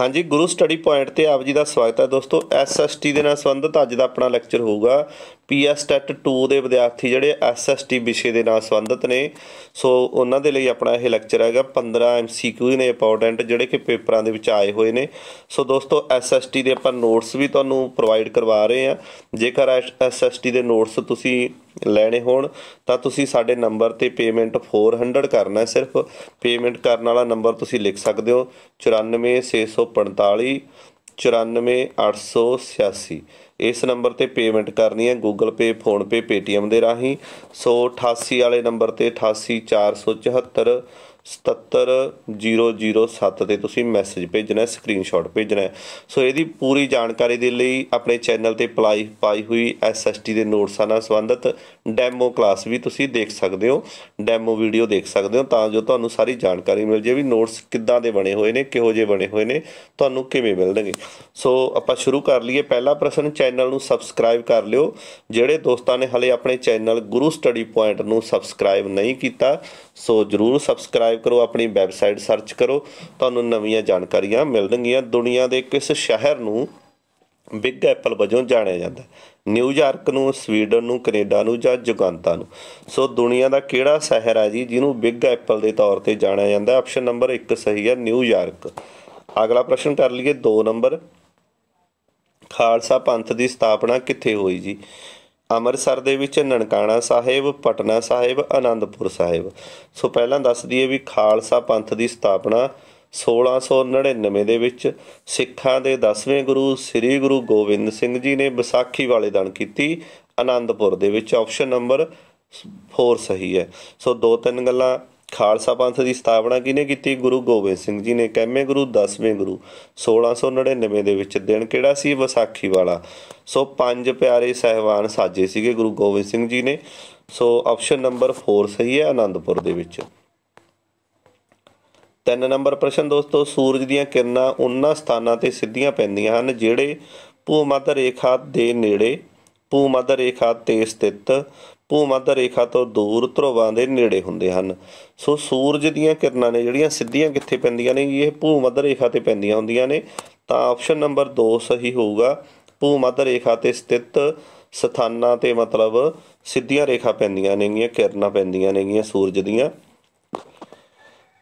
ਹਾਂਜੀ ਗੁਰੂ study point ਤੇ ਆਪ ਜੀ ਦਾ ਸਵਾਗਤ ਹੈ ਦੋਸਤੋ ਐਸਐਸਟੀ ਦੇ ਨਾਲ ਸੰਬੰਧਿਤ ਅੱਜ ਦਾ ਆਪਣਾ ਲੈਕਚਰ ਹੋਊਗਾ ਪੀਐਸਟੈਟ 2 ਦੇ ਵਿਦਿਆਰਥੀ ਜਿਹੜੇ ਐਸਐਸਟੀ ਵਿਸ਼ੇ ਦੇ ਨਾਲ ਸੰਬੰਧਿਤ ਨੇ ਸੋ ਉਹਨਾਂ ਦੇ ਲਈ ਆਪਣਾ ਇਹ ਲੈਕਚਰ ਹੈਗਾ 15 ਐਮਸੀਕਿਊ ਨੇ ਇੰਪੋਰਟੈਂਟ ਜਿਹੜੇ ਕਿ ਪੇਪਰਾਂ ਦੇ ਵਿੱਚ ਆਏ ਹੋਏ ਨੇ ਸੋ ਦੋਸਤੋ ਐਸਐਸਟੀ ਦੇ ਆਪਾਂ ਨੋਟਸ ਵੀ ਤੁਹਾਨੂੰ ਪ੍ਰੋਵਾਈਡ ਕਰਵਾ ਰਹੇ ਆ ਜੇਕਰ ਐਸਐਸਟੀ ਦੇ ਨੋਟਸ ਤੁਸੀਂ ਲੈਣੇ ਹੋਣ ਤਾਂ ਤੁਸੀਂ ਸਾਡੇ ਨੰਬਰ ਤੇ ਪੇਮੈਂਟ 400 ਕਰਨਾ ਹੈ ਸਿਰਫ ਪੇਮੈਂਟ ਕਰਨ ਵਾਲਾ ਨੰਬਰ ਤੁਸੀਂ ਲਿਖ ਸਕਦੇ ਹੋ 94645 94886 ਇਸ ਨੰਬਰ ਤੇ ਪੇਮੈਂਟ ਕਰਨੀ ਹੈ Google Pay PhonePe Paytm ਦੇ ਰਾਹੀਂ 188 ਵਾਲੇ ਨੰਬਰ ਤੇ 88474 77007 ਤੇ ਤੁਸੀਂ ਮੈਸੇਜ ਭੇਜਣਾ ਹੈ ਸਕਰੀਨਸ਼ਾਟ ਭੇਜਣਾ ਹੈ ਸੋ ਇਹਦੀ ਪੂਰੀ ਜਾਣਕਾਰੀ ਦੇ ਲਈ ਆਪਣੇ ਚੈਨਲ ਤੇ ਪਲਾਈ ਪਾਈ ਹੋਈ ਐਸਐਸਟੀ ਦੇ ਨੋਟਸਾਂ ਨਾਲ ਸੰਬੰਧਿਤ ਡੈਮੋ ਕਲਾਸ ਵੀ ਤੁਸੀਂ ਦੇਖ ਸਕਦੇ ਹੋ ਡੈਮੋ ਵੀਡੀਓ ਦੇਖ ਸਕਦੇ ਹੋ ਤਾਂ ਜੋ ਤੁਹਾਨੂੰ ਸਾਰੀ ਜਾਣਕਾਰੀ ਮਿਲ ਜੇ ਵੀ ਨੋਟਸ ਕਿੱਦਾਂ ਦੇ ਬਣੇ ਹੋਏ ਨੇ ਕਿਹੋ ਜੇ ਬਣੇ ਹੋਏ ਨੇ ਤੁਹਾਨੂੰ ਕਿਵੇਂ ਮਿਲਣਗੇ ਸੋ ਆਪਾਂ ਸ਼ੁਰੂ ਕਰ ਲਈਏ ਪਹਿਲਾ ਪ੍ਰਸ਼ਨ ਚੈਨਲ ਨੂੰ ਸਬਸਕ੍ਰਾਈਬ ਕਰ ਲਿਓ ਜਿਹੜੇ ਦੋਸਤਾਂ ਨੇ ਹਲੇ ਆਪਣੇ ਚੈਨਲ ਗੁਰੂ ਸਟੱਡੀ ਪੁਆਇੰਟ ਨੂੰ ਸਬਸਕ੍ਰਾਈਬ ਨਹੀਂ ਕੀਤਾ ਸੋ ਜਰੂਰ ਸਬਸਕ੍ਰਾਈਬ ਸਬਸਕ੍ਰਾਈਬ ਕਰੋ ਆਪਣੀ ਵੈਬਸਾਈਟ ਸਰਚ ਕਰੋ ਤੁਹਾਨੂੰ ਨਵੀਆਂ ਜਾਣਕਾਰੀਆਂ ਮਿਲਣਗੀਆਂ ਦੁਨੀਆ ਦੇ ਕਿਸ ਸ਼ਹਿਰ ਨੂੰ ਬਿਗ ਐਪਲ ਵਜੋਂ ਜਾਣਿਆ ਜਾਂਦਾ ਹੈ ਨਿਊਯਾਰਕ ਨੂੰ ਸਵੀਡਨ ਨੂੰ ਕੈਨੇਡਾ ਨੂੰ ਜਾਂ ਜੁਗਾਂਤਾ ਨੂੰ ਸੋ ਦੁਨੀਆ ਦਾ ਕਿਹੜਾ ਸ਼ਹਿਰ ਹੈ ਜੀ ਜਿਹਨੂੰ ਬਿਗ ਐਪਲ ਦੇ ਤੌਰ ਤੇ ਜਾਣਿਆ ਜਾਂਦਾ ਹੈ ਆਪਸ਼ਨ ਨੰਬਰ 1 ਸਹੀ ਹੈ ਨਿਊਯਾਰਕ ਅਗਲਾ ਪ੍ਰਸ਼ਨ ਕਰ ਲਈਏ 2 ਨੰਬਰ ਖਾਲਸਾ ਪੰਥ ਦੀ ਸਥਾਪਨਾ ਕਿੱਥੇ ਹੋਈ ਜੀ ਅੰਮ੍ਰਿਤਸਰ ਦੇ ਵਿੱਚ ਨਨਕਾਣਾ ਸਾਹਿਬ ਪਟਨਾ ਸਾਹਿਬ ਆਨੰਦਪੁਰ ਸਾਹਿਬ ਸੋ ਪਹਿਲਾਂ ਦੱਸ ਦਈਏ ਵੀ ਖਾਲਸਾ ਪੰਥ ਦੀ ਸਥਾਪਨਾ 1699 ਦੇ ਵਿੱਚ ਸਿੱਖਾਂ ਦੇ 10ਵੇਂ ਗੁਰੂ ਸ੍ਰੀ ਗੁਰੂ ਗੋਬਿੰਦ ਸਿੰਘ ਜੀ ਨੇ ਵਿਸਾਖੀ ਵਾਲੇ ਦਿਨ ਕੀਤੀ ਆਨੰਦਪੁਰ ਦੇ ਵਿੱਚ ਆਪਸ਼ਨ ਨੰਬਰ 4 ਸਹੀ ਹੈ ਸੋ ਦੋ ਤਿੰਨ ਗੱਲਾਂ ਖਾਲਸਾ ਪੰਥ ਦੀ ਸਥਾਪਨਾ ਕਿਨੇ ਕੀਤੀ ਗੁਰੂ ਗੋਬਿੰਦ ਸਿੰਘ ਜੀ ਨੇ ਕਹਿਮੇ ਗੁਰੂ 10ਵੇਂ ਗੁਰੂ 1699 ਦੇ ਵਿੱਚ ਦਿਨ ਕਿਹੜਾ ਸੀ ਵਿਸਾਖੀ ਵਾਲਾ ਸੋ ਪੰਜ ਪਿਆਰੇ ਸਹਿਬਾਨ ਸਾਜੇ ਸੀਗੇ ਗੁਰੂ ਗੋਬਿੰਦ ਸਿੰਘ ਜੀ ਨੇ ਸੋ ਆਪਸ਼ਨ ਨੰਬਰ 4 ਸਹੀ ਹੈ ਆਨੰਦਪੁਰ ਦੇ ਵਿੱਚ ਤਿੰਨ ਨੰਬਰ ਪ੍ਰਸ਼ਨ ਦੋਸਤੋ ਸੂਰਜ ਦੀਆਂ ਕਿਰਨਾਂ ਉਹਨਾਂ ਸਥਾਨਾਂ ਤੇ ਸਿੱਧੀਆਂ ਪੈਂਦੀਆਂ ਹਨ ਜਿਹੜੇ ਭੂਮੱਧ ਰੇਖਾ ਦੇ ਨੇੜੇ ਭੂਮੱਧ ਰੇਖਾ ਤੇ ਸਥਿਤ ਭੂਮੱਧ ਰੇਖਾ ਤੋਂ ਦੂਰ ਧਰਵਾਂ ਦੇ ਨੇੜੇ ਹੁੰਦੇ ਹਨ ਸੋ ਸੂਰਜ ਦੀਆਂ ਕਿਰਨਾਂ ਨੇ ਜਿਹੜੀਆਂ ਸਿੱਧੀਆਂ ਕਿੱਥੇ ਪੈਂਦੀਆਂ ਨੇ ਇਹ ਭੂਮੱਧ ਰੇਖਾ ਤੇ ਪੈਂਦੀਆਂ ਹੁੰਦੀਆਂ ਨੇ ਤਾਂ ਆਪਸ਼ਨ ਨੰਬਰ 2 ਸਹੀ ਹੋਊਗਾ ਭੂਮੱਧ ਰੇਖਾ ਤੇ ਸਥਿਤ ਸਥਾਨਾਂ ਤੇ ਮਤਲਬ ਸਿੱਧੀਆਂ ਰੇਖਾ ਪੈਂਦੀਆਂ ਨੇਗੀਆਂ ਕਿਰਨਾਂ ਪੈਂਦੀਆਂ ਨੇਗੀਆਂ ਸੂਰਜ ਦੀਆਂ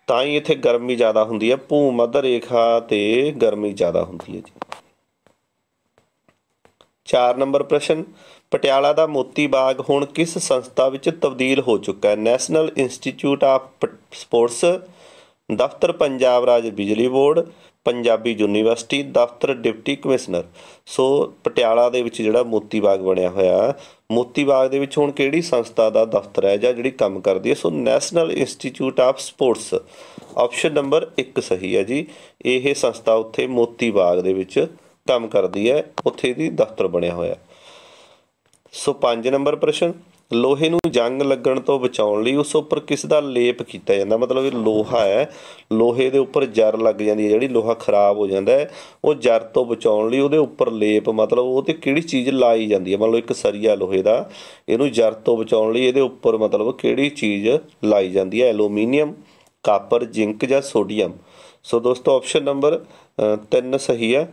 ਤਾਂ ਹੀ ਇੱਥੇ ਗਰਮੀ ਜ਼ਿਆਦਾ ਹੁੰਦੀ ਹੈ ਭੂਮੱਧ ਰੇਖਾ ਤੇ ਗਰਮੀ ਜ਼ਿਆਦਾ ਹੁੰਦੀ ਹੈ ਜੀ 4 ਨੰਬਰ ਪ੍ਰਸ਼ਨ ਪਟਿਆਲਾ ਦਾ ਮੋਤੀ ਬਾਗ ਹੁਣ ਕਿਸ ਸੰਸਥਾ ਵਿੱਚ ਤਬਦੀਲ ਹੋ ਚੁੱਕਾ ਹੈ ਨੈਸ਼ਨਲ ਇੰਸਟੀਚਿਊਟ ਆਫ ਸਪੋਰਟਸ ਦਫ਼ਤਰ ਪੰਜਾਬ ਰਾਜ ਬਿਜਲੀ ਬੋਰਡ ਪੰਜਾਬੀ ਯੂਨੀਵਰਸਿਟੀ ਦਫ਼ਤਰ ਡਿਪਟੀ ਕਮਿਸ਼ਨਰ ਸੋ ਪਟਿਆਲਾ ਦੇ ਵਿੱਚ ਜਿਹੜਾ ਮੋਤੀ ਬਾਗ ਬਣਿਆ ਹੋਇਆ ਮੋਤੀ ਬਾਗ ਦੇ ਵਿੱਚ ਹੁਣ ਕਿਹੜੀ ਸੰਸਥਾ ਦਾ ਦਫ਼ਤਰ ਹੈ ਜਾਂ ਜਿਹੜੀ ਕੰਮ ਕਰਦੀ ਹੈ so national institute of sports option number 1 ਸਹੀ ਹੈ ਜੀ ਇਹ ਸੰਸਥਾ ਉੱਥੇ ਮੋਤੀ ਬਾਗ ਦੇ ਵਿੱਚ ਕੰਮ ਕਰਦੀ ਹੈ ਉੱਥੇ ਦੀ ਦਫ਼ਤਰ ਬਣਿਆ ਹੋਇਆ ਸੋ 5 ਨੰਬਰ ਪ੍ਰਸ਼ਨ ਲੋਹੇ ਨੂੰ ਜੰਗ ਲੱਗਣ ਤੋਂ ਬਚਾਉਣ ਲਈ ਉਸ ਉੱਪਰ ਕਿਸ ਦਾ ਲੇਪ ਕੀਤਾ ਜਾਂਦਾ ਮਤਲਬ ਇਹ ਲੋਹਾ ਹੈ ਲੋਹੇ ਦੇ ਉੱਪਰ ਜਰ ਲੱਗ ਜਾਂਦੀ ਹੈ ਜਿਹੜੀ ਲੋਹਾ ਖਰਾਬ ਹੋ ਜਾਂਦਾ ਹੈ ਉਹ ਜਰ ਤੋਂ ਬਚਾਉਣ ਲਈ ਉਹਦੇ ਉੱਪਰ ਲੇਪ ਮਤਲਬ ਉਹ ਤੇ ਕਿਹੜੀ ਚੀਜ਼ ਲਾਈ ਜਾਂਦੀ ਹੈ ਮਤਲਬ ਇੱਕ ਸਰੀਆ ਲੋਹੇ ਦਾ ਇਹਨੂੰ ਜਰ ਤੋਂ ਬਚਾਉਣ ਲਈ ਇਹਦੇ ਉੱਪਰ ਮਤਲਬ ਕਿਹੜੀ ਚੀਜ਼ ਲਾਈ ਜਾਂਦੀ ਹੈ ਐਲੂਮੀਨੀਅਮ ਕਾਪਰ ਜ਼ਿੰਕ ਜਾਂ ਸੋਡੀਅਮ ਸੋ ਦੋਸਤੋ ਆਪਸ਼ਨ ਨੰਬਰ 3 ਸਹੀ ਹੈ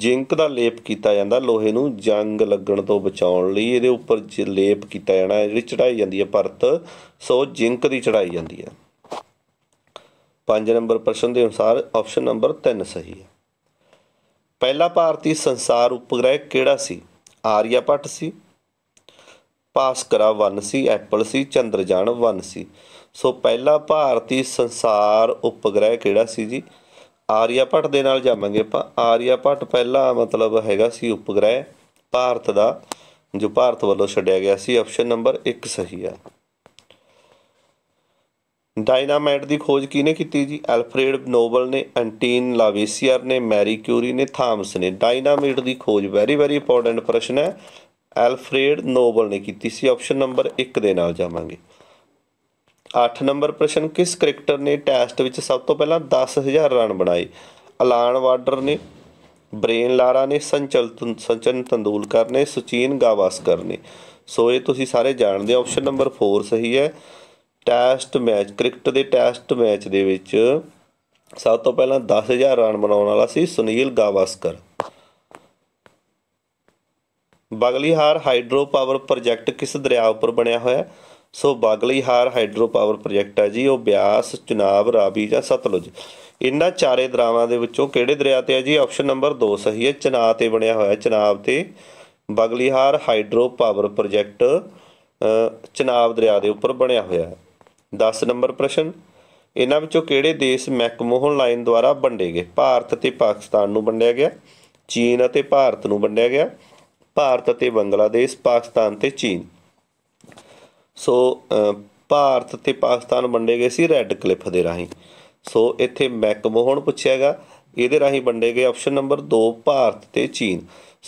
ਜਿੰਕ ਦਾ ਲੇਪ ਕੀਤਾ ਜਾਂਦਾ ਲੋਹੇ ਨੂੰ ਜੰਗ ਲੱਗਣ ਤੋਂ ਬਚਾਉਣ ਲਈ ਇਹਦੇ ਉੱਪਰ ਲੇਪ ਕੀਤਾ ਜਾਣਾ ਜਿਹੜੀ ਚੜਾਈ ਜਾਂਦੀ ਹੈ ਪਰਤ ਸੋ ਜਿੰਕ ਦੀ ਚੜਾਈ ਜਾਂਦੀ ਹੈ 5 ਨੰਬਰ ਪ੍ਰਸ਼ਨ ਦੇ ਅਨੁਸਾਰ ਆਪਸ਼ਨ ਨੰਬਰ 3 ਸਹੀ ਹੈ ਪਹਿਲਾ ਭਾਰਤੀ ਸੰਸਾਰ ਉਪਗ੍ਰਹਿ ਕਿਹੜਾ ਸੀ ਆਰੀਆਪੱਟ ਸੀ ਪਾਸਕਰਾ 1 ਸੀ ਐਪਲ ਸੀ ਚੰਦਰਯਾਨ 1 ਸੀ ਸੋ ਪਹਿਲਾ ਭਾਰਤੀ ਸੰਸਾਰ ਉਪਗ੍ਰਹਿ ਕਿਹੜਾ ਸੀ ਜੀ ਆਰੀਆ ਭੱਟ ਦੇ ਨਾਲ ਜਾਵਾਂਗੇ ਆਪਾਂ ਆਰੀਆ ਭੱਟ ਪਹਿਲਾ ਮਤਲਬ ਹੈਗਾ ਸੀ ਉਪਗ੍ਰਹਿ ਭਾਰਤ ਦਾ ਜੋ ਭਾਰਤ ਵੱਲੋਂ ਛੱਡਿਆ ਗਿਆ ਸੀ ਆਪਸ਼ਨ ਨੰਬਰ 1 ਸਹੀ ਆ ਡਾਇਨਾਮਾਈਟ ਦੀ ਖੋਜ ਕਿਹਨੇ ਕੀਤੀ ਜੀ ਐਲਫਰੇਡ ਨੋਬਲ ਨੇ ਐਂਟੀਨ ਲਾਵੇਸੀਅਰ ਨੇ ਮੈਰੀ ਕਿਊਰੀ ਨੇ ਥਾਮਸ ਨੇ ਡਾਇਨਾਮਾਈਟ ਦੀ ਖੋਜ ਵੈਰੀ ਵੈਰੀ ਇੰਪੋਰਟੈਂਟ ਪ੍ਰਸ਼ਨ ਹੈ ਐਲਫਰੇਡ ਨੋਬਲ ਨੇ ਕੀਤੀ ਸੀ ਆਪਸ਼ਨ ਨੰਬਰ 1 ਦੇ ਨਾਲ ਜਾਵਾਂਗੇ 8 ਨੰਬਰ ਪ੍ਰਸ਼ਨ ਕਿਸ ਕ੍ਰਿਕਟਰ ਨੇ ਟੈਸਟ ਵਿੱਚ ਸਭ ਤੋਂ ਪਹਿਲਾਂ 10000 ਰਨ ਬਣਾਏ ਅਲਾਨ ਵਾਰਡਰ ਨੇ ਬ੍ਰੇਨ ਲਾਰਾ ਨੇ ਸੰਚਲ ਸੰਚਨ ਤੰਦੂਲਕਰ ਨੇ ਸੁਚੀਨ ਗਾਵਸਕਰ ਨੇ ਸੋ ਇਹ ਤੁਸੀਂ ਸਾਰੇ ਜਾਣਦੇ ਆਪਸ਼ਨ ਨੰਬਰ 4 ਸਹੀ ਹੈ ਟੈਸਟ ਮੈਚ ਕ੍ਰਿਕਟ ਦੇ ਟੈਸਟ ਮੈਚ ਦੇ ਵਿੱਚ ਸਭ ਤੋਂ ਪਹਿਲਾਂ 10000 ਰਨ ਬਣਾਉਣ ਵਾਲਾ ਸੀ Sunil Gavaskar Baglihar hydro power project ਕਿਸ ਦਰਿਆ ਉੱਪਰ ਬਣਿਆ ਹੋਇਆ ਸੋ ਹਾਰ ਹਾਈਡਰੋ ਪਾਵਰ ਪ੍ਰੋਜੈਕਟ ਹੈ ਜੀ ਉਹ ਬਿਆਸ ਚਨਾਬ ਰਾਵੀ ਜਾਂ ਸਤਲੁਜ ਇਹਨਾਂ ਚਾਰੇ ਦਰਿਆਵਾਂ ਦੇ ਵਿੱਚੋਂ ਕਿਹੜੇ ਦਰਿਆ ਤੇ ਹੈ ਜੀ ਆਪਸ਼ਨ ਨੰਬਰ 2 ਸਹੀ ਹੈ ਚਨਾਬ ਤੇ ਬਣਿਆ ਹੋਇਆ ਚਨਾਬ ਤੇ Baglihar hydro power project Chenab ਦਰਿਆ ਦੇ ਉੱਪਰ ਬਣਿਆ ਹੋਇਆ ਹੈ 10 ਨੰਬਰ ਪ੍ਰਸ਼ਨ ਇਹਨਾਂ ਵਿੱਚੋਂ ਕਿਹੜੇ ਦੇਸ਼ ਮੈਕਮੋਹਨ ਲਾਈਨ ਦੁਆਰਾ ਵੰਡੇ ਗਏ ਭਾਰਤ ਤੇ ਪਾਕਿਸਤਾਨ ਨੂੰ ਵੰਡਿਆ ਗਿਆ ਚੀਨ ਅਤੇ ਭਾਰਤ ਨੂੰ ਵੰਡਿਆ ਗਿਆ ਭਾਰਤ ਅਤੇ ਬੰਗਲਾਦੇਸ਼ ਪਾਕਿਸਤਾਨ ਤੇ ਚੀਨ ਸੋ ਭਾਰਤ ਤੇ ਪਾਕਿਸਤਾਨ ਵੰਡੇ ਗਏ ਸੀ ਰੈੱਡ ਕਲਿਫ ਦੇ ਰਾਹੀਂ ਸੋ ਇੱਥੇ ਮੈਕਮੋਹਨ ਪੁੱਛਿਆਗਾ ਇਹਦੇ ਰਾਹੀਂ ਵੰਡੇ ਗਏ ਆਪਸ਼ਨ ਨੰਬਰ 2 ਭਾਰਤ ਤੇ ਚੀਨ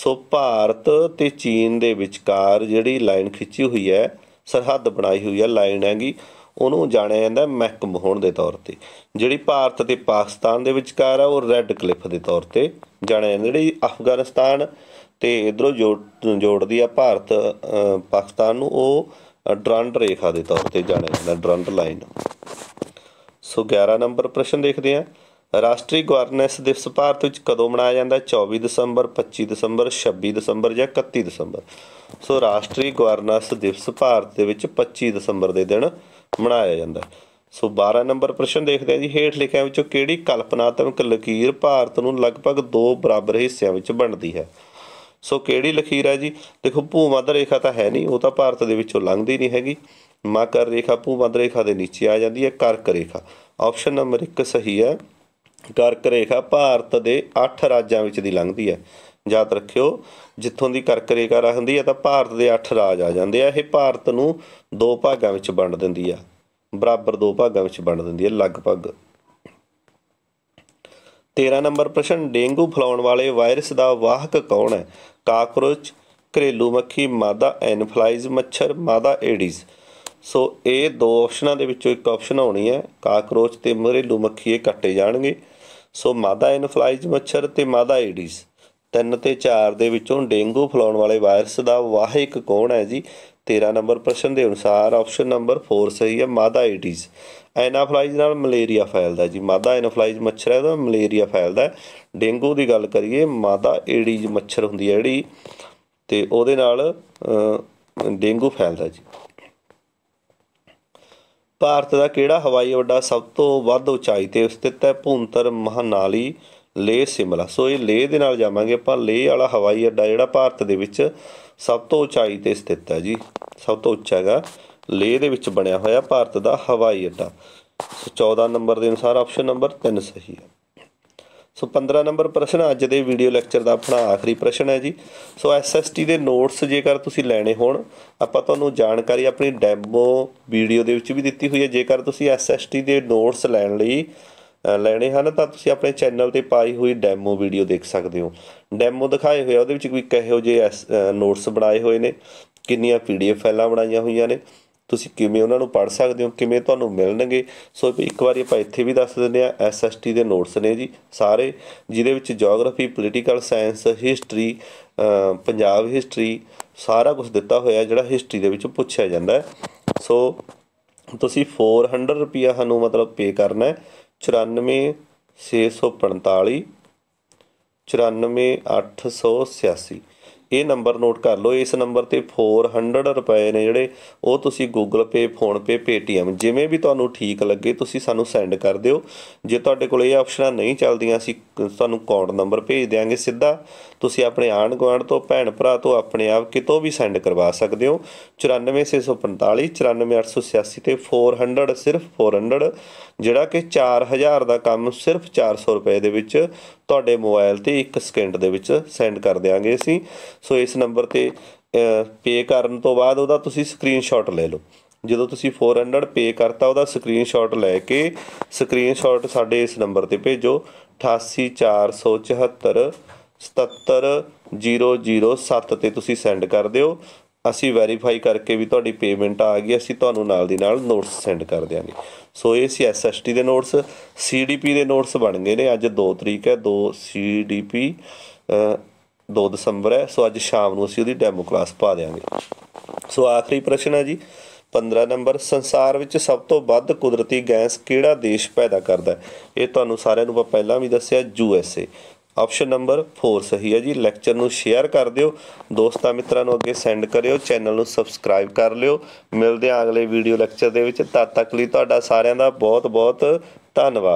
ਸੋ ਭਾਰਤ ਤੇ ਚੀਨ ਦੇ ਵਿਚਕਾਰ ਜਿਹੜੀ ਲਾਈਨ ਖਿੱਚੀ ਹੋਈ ਹੈ ਸਰਹੱਦ ਬਣਾਈ ਹੋਈ ਹੈ ਲਾਈਨ ਹੈਗੀ ਉਹਨੂੰ ਜਾਣਿਆ ਜਾਂਦਾ ਮੈਕਮੋਹਨ ਦੇ ਤੌਰ ਤੇ ਜਿਹੜੀ ਭਾਰਤ ਤੇ ਪਾਕਿਸਤਾਨ ਦੇ ਵਿਚਕਾਰ ਹੈ ਉਹ ਰੈੱਡ ਕਲਿਫ ਦੇ ਤੌਰ ਤੇ ਜਾਣਿਆ ਜਾਂਦਾ ਜਿਹੜੀ ਅਫਗਾਨਿਸਤਾਨ ਤੇ ਇਧਰੋਂ ਜੋੜਦੀ ਆ ਭਾਰਤ ਪਾਕਿਸਤਾਨ ਨੂੰ ਉਹ ਡਰੰਟ ਰੇਖਾ ਦੇ ਤੌਰ ਤੇ ਜਾਣਿਆ ਜਾਂਦਾ ਡਰੰਟ ਲਾਈਨ ਸੋ 11 ਨੰਬਰ ਪ੍ਰਸ਼ਨ ਦੇਖਦੇ ਹਾਂ ਰਾਸ਼ਟਰੀ ਗਵਰਨੈਂਸ ਦਿਵਸ ਭਾਰਤ ਵਿੱਚ ਕਦੋਂ ਮਨਾਇਆ ਜਾਂਦਾ 24 ਦਸੰਬਰ 25 ਦਸੰਬਰ 26 ਦਸੰਬਰ ਜਾਂ 31 ਦਸੰਬਰ ਸੋ ਰਾਸ਼ਟਰੀ ਗਵਰਨੈਂਸ ਦਿਵਸ ਭਾਰਤ ਦੇ ਵਿੱਚ 25 ਦਸੰਬਰ ਦੇ ਦਿਨ ਮਨਾਇਆ ਜਾਂਦਾ ਸੋ 12 ਨੰਬਰ ਪ੍ਰਸ਼ਨ ਦੇਖਦੇ ਹਾਂ ਜੀ ਹੇਠ ਲਿਖਿਆਂ ਵਿੱਚੋਂ ਕਿਹੜੀ ਕਲਪਨਾਤਮਕ ਲਕੀਰ ਭਾਰਤ ਨੂੰ ਲਗਭਗ ਦੋ ਬਰਾਬਰ ਹਿੱਸਿਆਂ ਵਿੱਚ ਵੰਡਦੀ ਹੈ ਸੋ ਕਿਹੜੀ ਲਖੀਰ ਹੈ ਜੀ ਦੇਖੋ ਭੂਮੱਧ ਰੇਖਾ ਤਾਂ ਹੈ ਨਹੀਂ ਉਹ ਤਾਂ ਭਾਰਤ ਦੇ ਵਿੱਚੋਂ ਲੰਘਦੀ ਨਹੀਂ ਹੈਗੀ ਮਕਰ ਰੇਖਾ ਭੂਮੱਧ ਰੇਖਾ ਦੇ ਨੀਚੇ ਆ ਜਾਂਦੀ ਹੈ ਕਰਕ ਰੇਖਾ ਆਪਸ਼ਨ ਨੰਬਰ 1 ਸਹੀ ਹੈ ਕਰਕ ਰੇਖਾ ਭਾਰਤ ਦੇ 8 ਰਾਜਾਂ ਵਿੱਚ ਦੀ ਲੰਘਦੀ ਹੈ ਯਾਦ ਰੱਖਿਓ ਜਿੱਥੋਂ ਦੀ ਕਰਕ ਰੇਖਾ ਰਹਿੰਦੀ ਹੈ ਤਾਂ ਭਾਰਤ ਦੇ 8 ਰਾਜ ਆ ਜਾਂਦੇ ਆ ਇਹ ਭਾਰਤ ਨੂੰ ਦੋ ਭਾਗਾਂ ਵਿੱਚ ਵੰਡ ਦਿੰਦੀ ਆ ਬਰਾਬਰ ਦੋ ਭਾਗਾਂ ਵਿੱਚ ਵੰਡ ਦਿੰਦੀ ਹੈ ਲਗਭਗ 13 ਨੰਬਰ ਪ੍ਰਸ਼ਨ ਡੇਂਗੂ ਫਲਾਉਣ ਵਾਲੇ ਵਾਇਰਸ ਦਾ ਵਾਹਕ ਕੌਣ ਹੈ ਕਾਕਰੋਚ ਘਰੇਲੂ ਮੱਖੀ ਮਾਦਾ ਐਨਫਲਾਈਜ਼ ਮੱਛਰ ਮਾਦਾ ਏਡੀਜ਼ ਸੋ ਇਹ ਦੋ ਆਪਸ਼ਨਾਂ ਦੇ ਵਿੱਚੋਂ ਇੱਕ ਆਪਸ਼ਨ ਆਉਣੀ ਹੈ ਕਾਕਰੋਚ ਤੇ ਘਰੇਲੂ ਮੱਖੀ ਇਹ ਕੱਟੇ ਜਾਣਗੇ ਸੋ ਮਾਦਾ ਐਨਫਲਾਈਜ਼ ਮੱਛਰ ਤੇ ਮਾਦਾ ਏਡੀਜ਼ ਤਿੰਨ ਤੇ ਚਾਰ ਦੇ ਵਿੱਚੋਂ ਡੇਂਗੂ ਫਲਾਉਣ ਵਾਲੇ ਵਾਇਰਸ ਦਾ ਵਾਹਕ ਕੌਣ ਹੈ ਜੀ 13 ਨੰਬਰ ਪ੍ਰਸ਼ਨ ਦੇ ਅਨੁਸਾਰ ਆਪਸ਼ਨ ਨੰਬਰ 4 ਸਹੀ ਹੈ ਮਾਦਾ ਏਡੀਜ਼ ਐਨਾਫਲਾਈਜ਼ ਨਾਲ ਮਲੇਰੀਆ ਫੈਲਦਾ ਜੀ ਮਾਦਾ ਐਨਾਫਲਾਈਜ਼ ਮੱਛਰ ਹੈ ਤਾਂ ਮਲੇਰੀਆ ਫੈਲਦਾ ਡੇਂਗੂ ਦੀ ਗੱਲ ਕਰੀਏ ਮਾਦਾ ਏਡੀਜ਼ ਮੱਛਰ ਹੁੰਦੀ ਹੈ ਜਿਹੜੀ ਤੇ ਉਹਦੇ ਨਾਲ ਡੇਂਗੂ ਫੈਲਦਾ ਜੀ ਭਾਰਤ ਦਾ ਕਿਹੜਾ ਹਵਾਈ ਅੱਡਾ ਸਭ ਤੋਂ ਵੱਧ ਉਚਾਈ ਤੇ ਸਥਿਤ ਹੈ ਭੁੰਤਰ ਮਹਾਨਾਲੀ ਲੇ ਸਿਮਲਾ ਸੋ ਇਹ ਲੇ ਦੇ ਨਾਲ ਜਾਵਾਂਗੇ ਆਪਾਂ ਲੇ ਵਾਲਾ ਹਵਾਈ ਅੱਡਾ ਜਿਹੜਾ ਭਾਰਤ ਦੇ ਵਿੱਚ ਸਭ ਤੋਂ ਉਚਾਈ ਤੇ ਸਥਿਤ ਹੈ ਜੀ ਸਭ ਤੋਂ ਉੱਚਾ ਹੈਗਾ ਲੇਹ ਦੇ ਵਿੱਚ ਬਣਿਆ ਹੋਇਆ ਭਾਰਤ ਦਾ ਹਵਾਈ ਅੱਡਾ ਸੋ 14 ਨੰਬਰ ਦੇ ਅਨੁਸਾਰ ਆਪਸ਼ਨ ਨੰਬਰ 3 ਸਹੀ ਹੈ ਸੋ 15 ਨੰਬਰ ਪ੍ਰਸ਼ਨ ਅੱਜ ਦੇ ਵੀਡੀਓ ਲੈਕਚਰ ਦਾ ਆਪਣਾ ਆਖਰੀ ਪ੍ਰਸ਼ਨ ਹੈ ਜੀ ਸੋ ਐਸਐਸਟੀ ਦੇ ਨੋਟਸ ਜੇਕਰ ਤੁਸੀਂ ਲੈਣੇ ਹੋਣ ਆਪਾਂ ਤੁਹਾਨੂੰ ਜਾਣਕਾਰੀ ਆਪਣੀ ਡੈਮੋ ਵੀਡੀਓ ਦੇ ਵਿੱਚ ਵੀ ਦਿੱਤੀ ਹੋਈ ਹੈ ਜੇਕਰ ਤੁਸੀਂ ਐਸਐਸਟੀ ਦੇ ਨੋਟਸ ਲੈਣ ਲਈ ਲੈਣੇ ਹਨ ਤਾਂ ਤੁਸੀਂ ਆਪਣੇ ਚੈਨਲ ਤੇ ਪਾਈ ਹੋਈ ਡੈਮੋ ਵੀਡੀਓ ਦੇਖ ਸਕਦੇ ਹੋ ਡੈਮੋ ਦਿਖਾਏ ਹੋਏ ਆ ਉਹਦੇ ਵਿੱਚ ਕੋਈ ਕਹੇ ਹੋ ਜੇ ਨੋਟਸ ਬਣਾਏ ਹੋਏ ਨੇ ਕਿੰਨੀਆਂ ਪੀਡੀਐਫ ਫਾਈਲਾਂ ਬਣਾਈਆਂ ਹੋਈਆਂ ਨੇ ਤੁਸੀਂ ਕਿਵੇਂ ਉਹਨਾਂ ਨੂੰ ਪੜ ਸਕਦੇ ਹੋ ਕਿਵੇਂ ਤੁਹਾਨੂੰ ਮਿਲਣਗੇ ਸੋ ਇੱਕ ਵਾਰੀ ਆਪਾਂ ਇੱਥੇ ਵੀ ਦੱਸ ਦਿੰਦੇ ਆ ਐਸਐਸਟੀ ਦੇ ਨੋਟਸ ਨੇ ਜੀ ਸਾਰੇ ਜਿਹਦੇ ਵਿੱਚ geography political science history Punjab history ਸਾਰਾ ਕੁਝ ਦਿੱਤਾ ਹੋਇਆ ਜਿਹੜਾ ਹਿਸਟਰੀ ਦੇ ਵਿੱਚ ਪੁੱਛਿਆ ਜਾਂਦਾ ਸੋ ਤੁਸੀਂ 400 ਰੁਪਿਆ ਸਾਨੂੰ ਮਤਲਬ ਪੇ ਕਰਨਾ ਹੈ 645 94886 ਇਹ ਨੰਬਰ ਨੋਟ ਕਰ ਲਓ ਇਸ ਨੰਬਰ ਤੇ 400 ਰੁਪਏ ਨੇ ਜਿਹੜੇ ਉਹ ਤੁਸੀਂ Google Pay PhonePe Paytm ਜਿਵੇਂ ਵੀ ਤੁਹਾਨੂੰ ਠੀਕ ਲੱਗੇ ਤੁਸੀਂ ਸਾਨੂੰ ਸੈਂਡ ਕਰ ਦਿਓ ਜੇ ਤੁਹਾਡੇ ਕੋਲ ਇਹ ਆਪਸ਼ਨਾਂ ਨਹੀਂ ਚੱਲਦੀਆਂ ਅਸੀਂ ਤੁਹਾਨੂੰ ਕੋਡ ਨੰਬਰ ਭੇਜ ਦੇਵਾਂਗੇ ਸਿੱਧਾ ਤੁਸੀਂ ਆਪਣੇ ਆਣ ਗੁਆਂਢ ਤੋਂ ਭੈਣ ਭਰਾ ਤੋਂ ਆਪਣੇ ਆਪ ਕਿਤੋਂ ਵੀ ਸੈਂਡ ਕਰਵਾ ਸਕਦੇ ਹੋ 94645 94886 ਤੇ 400 ਸਿਰਫ 400 ਜਿਹੜਾ ਕਿ 4000 ਦਾ ਕੰਮ ਸਿਰਫ 400 ਰੁਪਏ ਦੇ ਵਿੱਚ ਤੁਹਾਡੇ ਮੋਬਾਈਲ ਤੇ 1 ਸਕਿੰਟ ਦੇ ਵਿੱਚ ਸੈਂਡ ਕਰ ਦੇਵਾਂਗੇ ਅਸੀਂ ਸੋ ਇਸ ਨੰਬਰ ਤੇ ਪੇ ਕਰਨ ਤੋਂ ਬਾਅਦ ਉਹਦਾ ਤੁਸੀਂ ਸਕਰੀਨਸ਼ਾਟ ਲੈ ਲਓ ਜਦੋਂ ਤੁਸੀਂ 400 ਪੇ ਕਰਤਾ ਉਹਦਾ ਸਕਰੀਨਸ਼ਾਟ ਲੈ ਕੇ ਸਕਰੀਨਸ਼ਾਟ ਸਾਡੇ ਇਸ ਨੰਬਰ ਤੇ ਭੇਜੋ 88474 77007 ਤੇ ਤੁਸੀਂ ਸੈਂਡ ਕਰ ਦਿਓ ਅਸੀਂ ਵੈਰੀਫਾਈ ਕਰਕੇ ਵੀ ਤੁਹਾਡੀ ਪੇਮੈਂਟ ਆ ਗਈ ਅਸੀਂ ਤੁਹਾਨੂੰ ਨਾਲ ਦੀ ਨਾਲ ਨੋਟਸ ਸੈਂਡ ਕਰ ਦਿਆਂਗੇ ਸੋ ਇਹ ਸੀ ਐਸਐਸਟੀ ਦੇ ਨੋਟਸ ਸੀਡੀਪੀ ਦੇ ਨੋਟਸ ਬਣ ਗਏ ਨੇ ਅੱਜ 2 ਤਰੀਕ ਹੈ 2 ਸੀਡੀਪੀ 2 ਦਸੰਬਰ ਹੈ ਸੋ ਅੱਜ ਸ਼ਾਮ ਨੂੰ ਅਸੀਂ ਉਹਦੀ ਡੈਮੋ ਕਲਾਸ ਪਾ ਦਿਆਂਗੇ ਸੋ ਆਖਰੀ ਪ੍ਰਸ਼ਨ ਹੈ ਜੀ 15 ਨੰਬਰ ਸੰਸਾਰ ਵਿੱਚ ਸਭ ਤੋਂ ਵੱਧ ਕੁਦਰਤੀ ਗੈਸ ਕਿਹੜਾ ਦੇਸ਼ ਪੈਦਾ ਕਰਦਾ ਹੈ ਇਹ ਤੁਹਾਨੂੰ ਸਾਰਿਆਂ ਨੂੰ ਪਹਿਲਾਂ ਵੀ ਦੱਸਿਆ U S A option number 4 ਸਹੀ ਹੈ ਜੀ ਲੈਕਚਰ ਨੂੰ ਸ਼ੇਅਰ ਕਰ ਦਿਓ ਦੋਸਤਾਂ ਮਿੱਤਰਾਂ ਨੂੰ ਅੱਗੇ ਸੈਂਡ ਕਰਿਓ ਚੈਨਲ ਨੂੰ ਸਬਸਕ੍ਰਾਈਬ ਕਰ ਲਿਓ ਮਿਲਦੇ ਆਂ ਅਗਲੇ ਵੀਡੀਓ ਲੈਕਚਰ ਦੇ ਵਿੱਚ ਤਦ ਤੱਕ ਲਈ ਤੁਹਾਡਾ ਸਾਰਿਆਂ ਦਾ ਬਹੁਤ ਬਹੁਤ ਧੰਨਵਾਦ